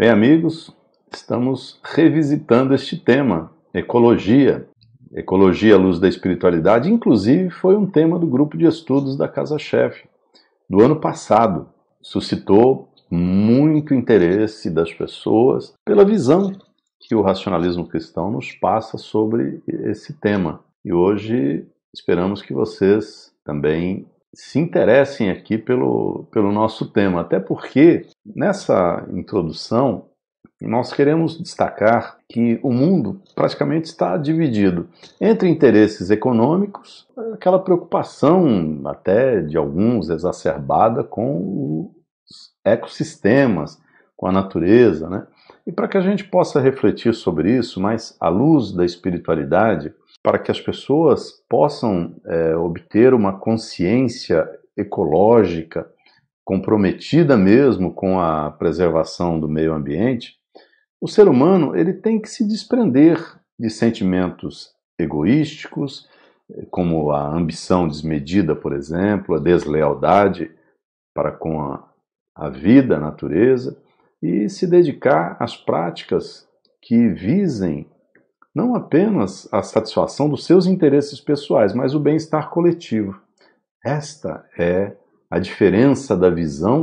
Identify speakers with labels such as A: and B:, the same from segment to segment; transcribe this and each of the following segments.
A: Bem, amigos, estamos revisitando este tema, ecologia. Ecologia à luz da espiritualidade, inclusive, foi um tema do grupo de estudos da Casa Chefe do ano passado. Suscitou muito interesse das pessoas pela visão que o racionalismo cristão nos passa sobre esse tema. E hoje esperamos que vocês também se interessem aqui pelo, pelo nosso tema, até porque nessa introdução nós queremos destacar que o mundo praticamente está dividido entre interesses econômicos, aquela preocupação até de alguns exacerbada com os ecossistemas, com a natureza, né? E para que a gente possa refletir sobre isso, mas à luz da espiritualidade, para que as pessoas possam é, obter uma consciência ecológica comprometida mesmo com a preservação do meio ambiente, o ser humano ele tem que se desprender de sentimentos egoísticos, como a ambição desmedida, por exemplo, a deslealdade para com a, a vida, a natureza, e se dedicar às práticas que visem não apenas a satisfação dos seus interesses pessoais, mas o bem-estar coletivo. Esta é a diferença da visão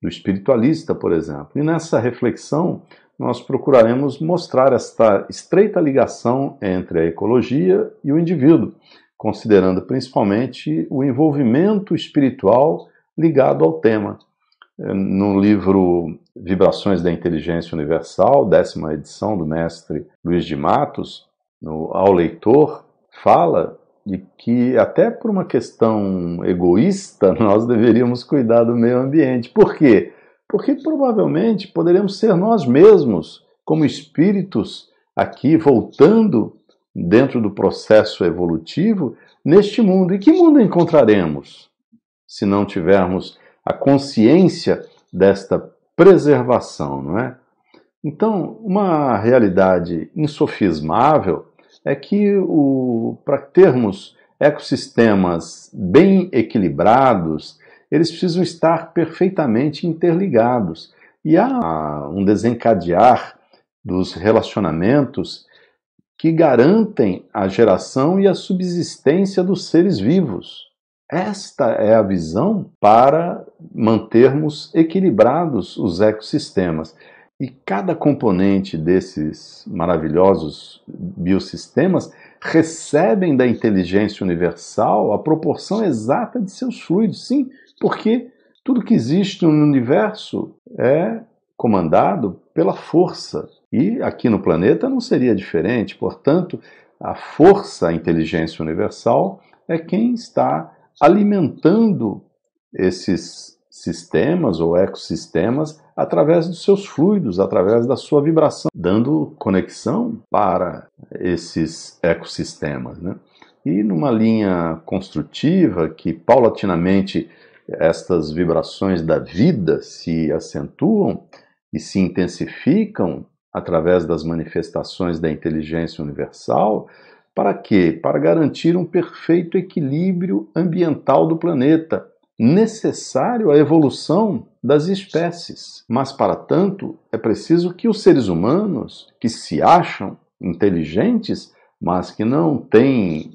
A: do espiritualista, por exemplo. E nessa reflexão, nós procuraremos mostrar esta estreita ligação entre a ecologia e o indivíduo, considerando principalmente o envolvimento espiritual ligado ao tema. Eh, no livro Vibrações da Inteligência Universal, décima edição do mestre Luiz de Matos, no, ao leitor, fala de que até por uma questão egoísta nós deveríamos cuidar do meio ambiente. Por quê? Porque provavelmente poderemos ser nós mesmos, como espíritos aqui voltando dentro do processo evolutivo neste mundo. E que mundo encontraremos se não tivermos a consciência desta preservação, não é? Então, uma realidade insofismável é que para termos ecossistemas bem equilibrados, eles precisam estar perfeitamente interligados. E há um desencadear dos relacionamentos que garantem a geração e a subsistência dos seres vivos. Esta é a visão para mantermos equilibrados os ecossistemas. E cada componente desses maravilhosos biossistemas recebem da inteligência universal a proporção exata de seus fluidos. Sim, porque tudo que existe no universo é comandado pela força. E aqui no planeta não seria diferente. Portanto, a força, a inteligência universal, é quem está alimentando esses sistemas ou ecossistemas através dos seus fluidos, através da sua vibração, dando conexão para esses ecossistemas. Né? E numa linha construtiva que paulatinamente estas vibrações da vida se acentuam e se intensificam através das manifestações da inteligência universal, para quê? Para garantir um perfeito equilíbrio ambiental do planeta, necessário à evolução das espécies. Mas, para tanto, é preciso que os seres humanos, que se acham inteligentes, mas que não têm,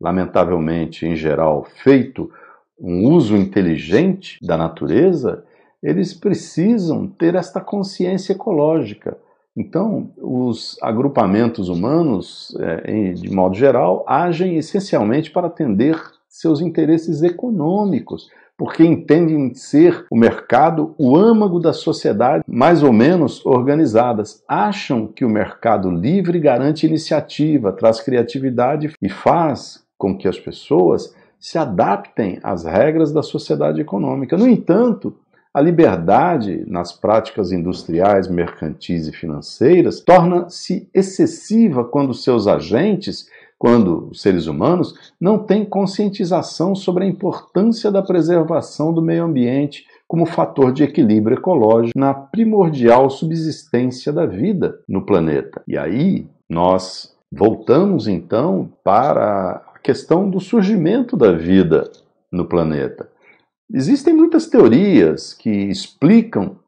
A: lamentavelmente, em geral, feito um uso inteligente da natureza, eles precisam ter esta consciência ecológica, então, os agrupamentos humanos, é, de modo geral, agem essencialmente para atender seus interesses econômicos, porque entendem ser o mercado o âmago da sociedade, mais ou menos organizadas. Acham que o mercado livre garante iniciativa, traz criatividade e faz com que as pessoas se adaptem às regras da sociedade econômica. No entanto, a liberdade nas práticas industriais, mercantis e financeiras torna-se excessiva quando seus agentes, quando os seres humanos, não têm conscientização sobre a importância da preservação do meio ambiente como fator de equilíbrio ecológico na primordial subsistência da vida no planeta. E aí nós voltamos então para a questão do surgimento da vida no planeta. Existem muitas teorias que explicam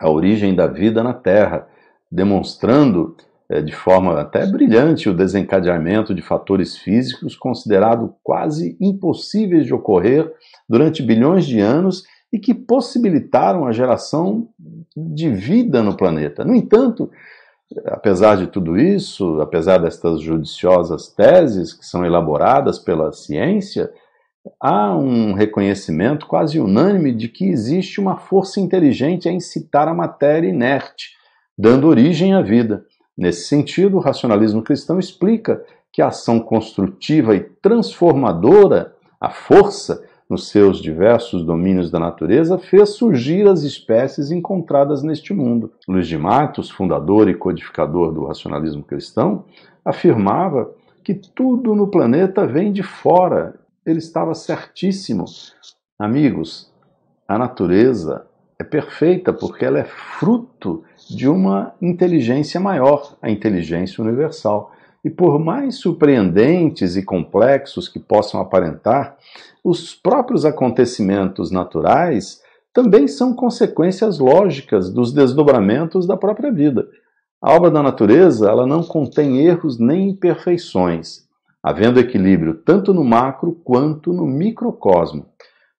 A: a origem da vida na Terra, demonstrando é, de forma até brilhante o desencadeamento de fatores físicos considerados quase impossíveis de ocorrer durante bilhões de anos e que possibilitaram a geração de vida no planeta. No entanto, apesar de tudo isso, apesar destas judiciosas teses que são elaboradas pela ciência, há um reconhecimento quase unânime de que existe uma força inteligente a incitar a matéria inerte, dando origem à vida. Nesse sentido, o racionalismo cristão explica que a ação construtiva e transformadora, a força, nos seus diversos domínios da natureza, fez surgir as espécies encontradas neste mundo. Luiz de Matos, fundador e codificador do racionalismo cristão, afirmava que tudo no planeta vem de fora ele estava certíssimo. Amigos, a natureza é perfeita porque ela é fruto de uma inteligência maior, a inteligência universal. E por mais surpreendentes e complexos que possam aparentar, os próprios acontecimentos naturais também são consequências lógicas dos desdobramentos da própria vida. A obra da natureza, ela não contém erros nem imperfeições havendo equilíbrio tanto no macro quanto no microcosmo.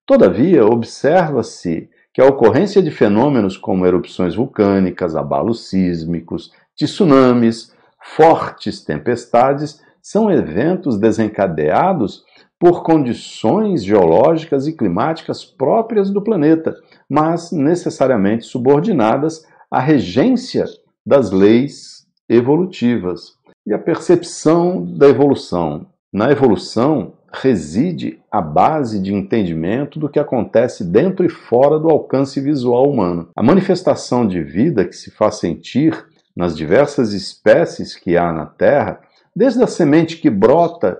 A: Todavia, observa-se que a ocorrência de fenômenos como erupções vulcânicas, abalos sísmicos, tsunamis, fortes tempestades são eventos desencadeados por condições geológicas e climáticas próprias do planeta, mas necessariamente subordinadas à regência das leis evolutivas e a percepção da evolução. Na evolução reside a base de entendimento do que acontece dentro e fora do alcance visual humano. A manifestação de vida que se faz sentir nas diversas espécies que há na Terra, desde a semente que brota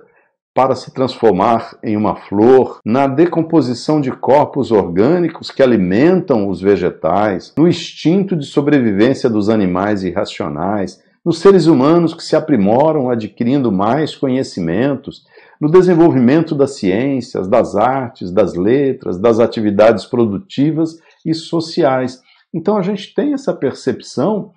A: para se transformar em uma flor, na decomposição de corpos orgânicos que alimentam os vegetais, no instinto de sobrevivência dos animais irracionais, nos seres humanos que se aprimoram adquirindo mais conhecimentos, no desenvolvimento das ciências, das artes, das letras, das atividades produtivas e sociais. Então a gente tem essa percepção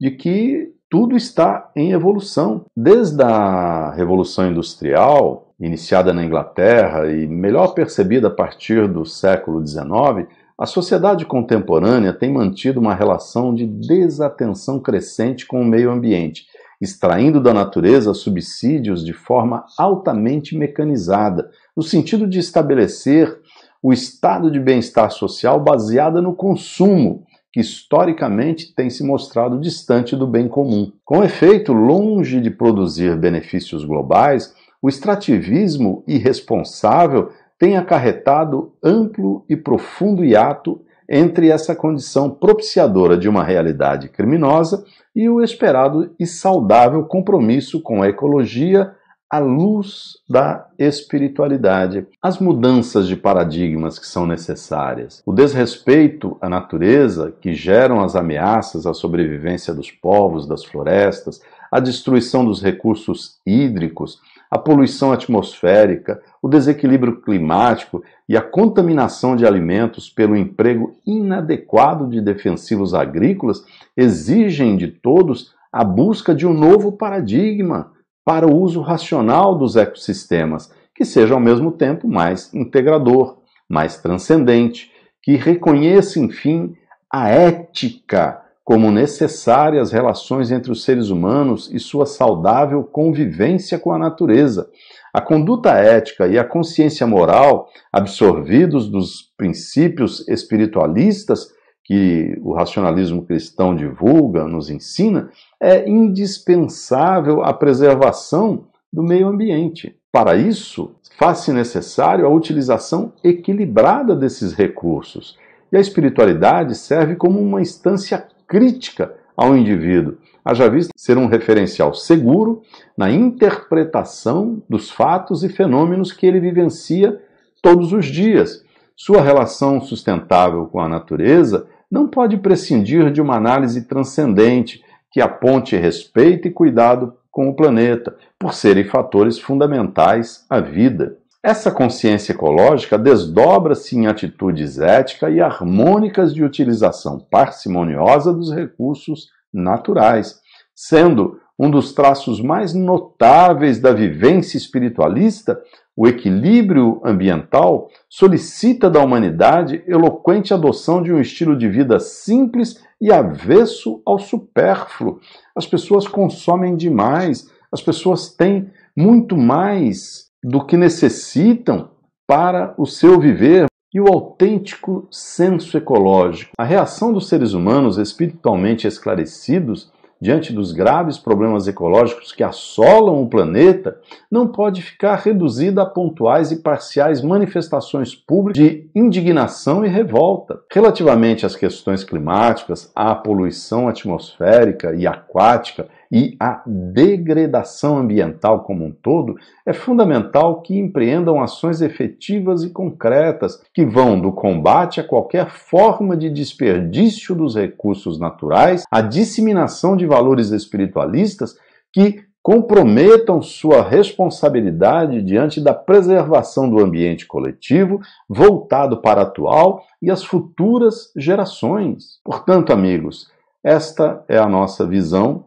A: de que tudo está em evolução. Desde a Revolução Industrial, iniciada na Inglaterra e melhor percebida a partir do século XIX, a sociedade contemporânea tem mantido uma relação de desatenção crescente com o meio ambiente, extraindo da natureza subsídios de forma altamente mecanizada, no sentido de estabelecer o estado de bem-estar social baseada no consumo, que historicamente tem se mostrado distante do bem comum. Com efeito, longe de produzir benefícios globais, o extrativismo irresponsável tem acarretado amplo e profundo hiato entre essa condição propiciadora de uma realidade criminosa e o esperado e saudável compromisso com a ecologia à luz da espiritualidade, as mudanças de paradigmas que são necessárias, o desrespeito à natureza que geram as ameaças à sobrevivência dos povos, das florestas, a destruição dos recursos hídricos, a poluição atmosférica, o desequilíbrio climático e a contaminação de alimentos pelo emprego inadequado de defensivos agrícolas exigem de todos a busca de um novo paradigma para o uso racional dos ecossistemas, que seja ao mesmo tempo mais integrador, mais transcendente, que reconheça, enfim, a ética como necessárias relações entre os seres humanos e sua saudável convivência com a natureza. A conduta ética e a consciência moral, absorvidos dos princípios espiritualistas que o racionalismo cristão divulga, nos ensina, é indispensável à preservação do meio ambiente. Para isso, faz-se necessário a utilização equilibrada desses recursos. E a espiritualidade serve como uma instância crítica ao indivíduo, haja vista ser um referencial seguro na interpretação dos fatos e fenômenos que ele vivencia todos os dias. Sua relação sustentável com a natureza não pode prescindir de uma análise transcendente que aponte respeito e cuidado com o planeta, por serem fatores fundamentais à vida. Essa consciência ecológica desdobra-se em atitudes éticas e harmônicas de utilização parcimoniosa dos recursos naturais, sendo um dos traços mais notáveis da vivência espiritualista, o equilíbrio ambiental solicita da humanidade eloquente adoção de um estilo de vida simples e avesso ao supérfluo. As pessoas consomem demais, as pessoas têm muito mais do que necessitam para o seu viver e o autêntico senso ecológico. A reação dos seres humanos espiritualmente esclarecidos diante dos graves problemas ecológicos que assolam o planeta não pode ficar reduzida a pontuais e parciais manifestações públicas de indignação e revolta. Relativamente às questões climáticas, à poluição atmosférica e aquática e a degradação ambiental como um todo, é fundamental que empreendam ações efetivas e concretas que vão do combate a qualquer forma de desperdício dos recursos naturais, à disseminação de valores espiritualistas que comprometam sua responsabilidade diante da preservação do ambiente coletivo, voltado para a atual e as futuras gerações. Portanto, amigos, esta é a nossa visão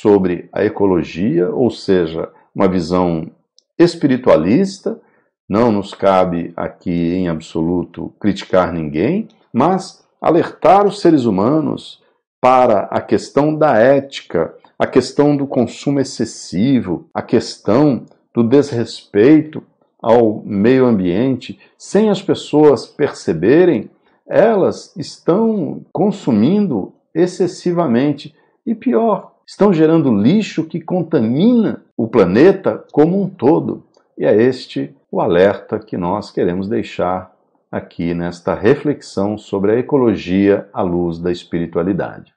A: sobre a ecologia, ou seja, uma visão espiritualista. Não nos cabe aqui em absoluto criticar ninguém, mas alertar os seres humanos para a questão da ética, a questão do consumo excessivo, a questão do desrespeito ao meio ambiente, sem as pessoas perceberem, elas estão consumindo excessivamente e pior, estão gerando lixo que contamina o planeta como um todo. E é este o alerta que nós queremos deixar aqui nesta reflexão sobre a ecologia à luz da espiritualidade.